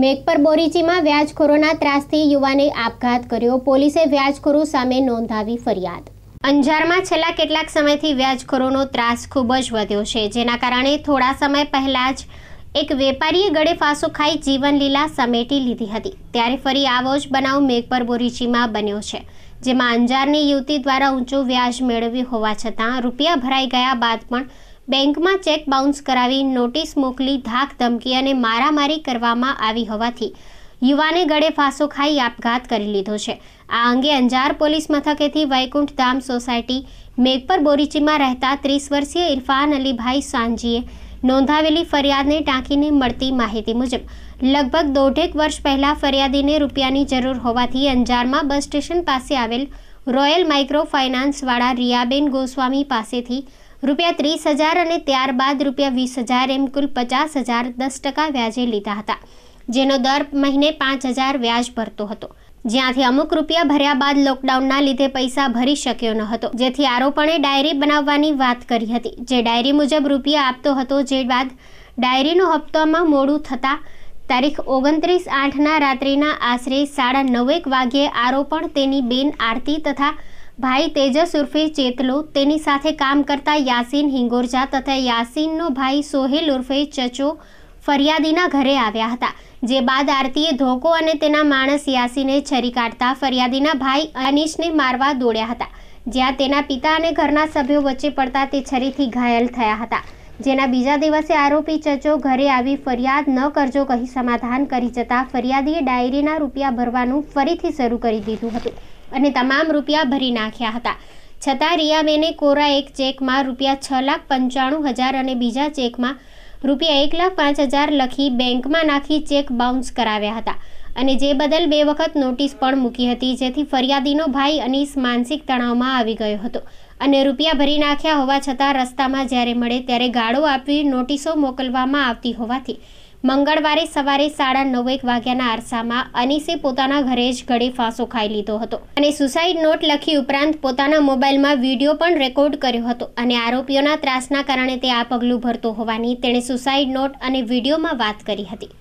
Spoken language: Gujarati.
મેઘપર બોરીચીમાં વ્યાજખોરોના ત્રાસથી યુવાને આપઘાત કર્યો પોલીસે વ્યાજખોરો સામે નોંધાવી ફરિયાદ અંજારમાં છેલ્લા કેટલાક સમયથી વ્યાજખોરોનો ત્રાસ ખૂબ જ વધ્યો છે જેના કારણે થોડા સમય પહેલાં જ એક વેપારીએ ગળે ફાંસો ખાઈ જીવનલીલા સમેટી લીધી હતી ત્યારે ફરી આવો જ બનાવ મેઘપર બોરીચીમાં બન્યો છે જેમાં અંજારની યુવતી દ્વારા ઊંચું વ્યાજ મેળવ્યું હોવા છતાં રૂપિયા ભરાઈ ગયા બાદ પણ બેંકમાં ચેક બાઉન્સ કરાવી નોટિસ મોકલી ધાક ધમકી અને મારામારી કરવામાં આવી હોવાથી યુવાને ગળે ફાંસો ખાઈ આપઘાત કરી લીધો છે આ અંગે અંજાર પોલીસ મથકેથી વૈકુંઠધામ સોસાયટી મેઘપર બોરીચીમાં રહેતા ત્રીસ વર્ષીય ઇરફાન અલીભાઈ સાંજીએ નોંધાવેલી ફરિયાદને ટાંકીને મળતી માહિતી મુજબ લગભગ દોઢેક વર્ષ પહેલાં ફરિયાદીને રૂપિયાની જરૂર હોવાથી અંજારમાં બસ સ્ટેશન પાસે આવેલ રોયલ માઇક્રો ફાઇનાન્સવાળા રિયાબેન ગોસ્વામી પાસેથી રૂપિયા ત્રીસ હજાર અને ત્યારબાદ રૂપિયા વીસ હજાર એમ કુલ પચાસ હજાર દસ ટકા વ્યાજે લીધા હતા જેનો દર મહિને પાંચ હજાર વ્યાજ ભરતો હતો જ્યાંથી અમુક રૂપિયા ભર્યા બાદ લોકડાઉનના લીધે પૈસા ભરી શક્યો ન હતો જેથી આરોપણે ડાયરી બનાવવાની વાત કરી હતી જે ડાયરી મુજબ રૂપિયા આપતો હતો જે બાદ ડાયરીનો હપ્તામાં મોડું થતાં તારીખ ઓગણત્રીસ આઠના રાત્રિના આશરે સાડા નવેક વાગ્યે આરોપણ તેની બેન આરતી તથા ભાઈ તેજસ ઉર્ફે ચેતલો તેની સાથે કામ કરતા યાસીન હિંગોરજા તથા યાસીનનો ભાઈ સોહેલ ઉર્ફે ચચો ફરિયાદીના ઘરે આવ્યા હતા જે બાદ આરતીએ ધોકો અને તેના માણસ યાસીને છરી કાઢતા ફરિયાદીના ભાઈ અનીશને મારવા દોડ્યા હતા જ્યાં તેના પિતા અને ઘરના સભ્યો વચ્ચે પડતા તે છરીથી ઘાયલ થયા હતા જેના બીજા દિવસે આરોપી ચચો ઘરે આવી ફરિયાદ ન કરજો કહી સમાધાન કરી જતા ફરિયાદીએ ડાયરીના રૂપિયા ભરવાનું ફરીથી શરૂ કરી દીધું હતું અને તમામ રૂપિયા ભરી નાખ્યા હતા છતાં રિયાબેને કોરા એક ચેકમાં રૂપિયા છ લાખ પંચાણું હજાર અને બીજા ચેકમાં રૂપિયા એક લાખ પાંચ હજાર લખી બેંકમાં નાખી ચેક બાઉન્સ કરાવ્યા હતા અને જે બદલ બે વખત નોટિસ પણ મૂકી હતી જેથી ફરિયાદીનો ભાઈ અનીસ માનસિક તણાવમાં આવી ગયો હતો અને રૂપિયા ભરી નાખ્યા હોવા છતાં રસ્તામાં જ્યારે મળે ત્યારે ગાળો આપી નોટિસો મોકલવામાં આવતી હોવાથી મંગળવારે સવારે સાડા નવ એક વાગ્યાના આરસામાં અનીસે પોતાના ઘરે જ ઘડે ફાંસો ખાઈ લીધો હતો અને સુસાઇડ નોટ લખી ઉપરાંત પોતાના મોબાઈલમાં વિડીયો પણ રેકોર્ડ કર્યો હતો અને આરોપીઓના ત્રાસના કારણે તે આ પગલું ભરતો હોવાની તેણે સુસાઇડ નોટ અને વિડીયોમાં વાત કરી હતી